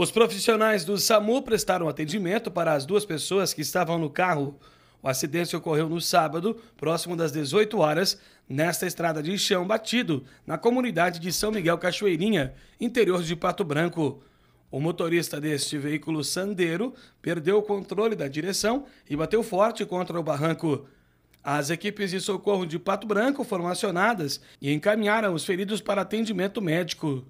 Os profissionais do SAMU prestaram atendimento para as duas pessoas que estavam no carro. O acidente ocorreu no sábado, próximo das 18 horas, nesta estrada de chão batido, na comunidade de São Miguel Cachoeirinha, interior de Pato Branco. O motorista deste veículo sandeiro perdeu o controle da direção e bateu forte contra o barranco. As equipes de socorro de Pato Branco foram acionadas e encaminharam os feridos para atendimento médico.